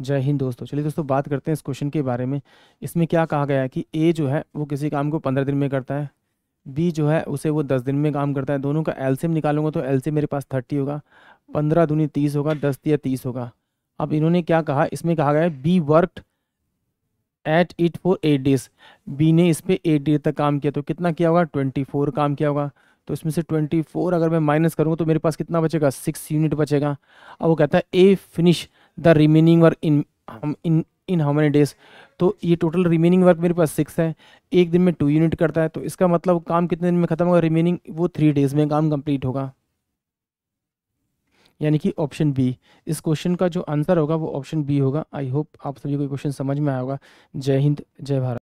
जय हिंद दोस्तों चलिए दोस्तों बात करते हैं इस क्वेश्चन के बारे में इसमें क्या कहा गया है कि ए जो है वो किसी काम को पंद्रह दिन में करता है बी जो है उसे वो दस दिन में काम करता है दोनों का एलसीएम निकालूंगा तो एलसीएम मेरे पास थर्टी होगा पंद्रह दूनी तीस होगा दस या तीस होगा अब इन्होंने क्या कहा इसमें कहा गया है B worked at it for eight days B ने इस पर एट डेज तक काम किया तो कितना किया होगा ट्वेंटी फोर काम किया होगा तो इसमें से ट्वेंटी फोर अगर मैं माइनस करूँगा तो मेरे पास कितना बचेगा सिक्स यूनिट बचेगा अब वो कहता है A finish the remaining work in in in how many days तो ये टोटल रिमेनिंग वर्क मेरे पास सिक्स है एक दिन में टू यूनिट करता है तो इसका मतलब काम कितने दिन में ख़त्म होगा रिमेनिंग वो थ्री डेज में काम कंप्लीट होगा यानी कि ऑप्शन बी इस क्वेश्चन का जो आंसर होगा वो ऑप्शन बी होगा आई होप आप सभी को क्वेश्चन समझ में आया होगा जय हिंद जय भारत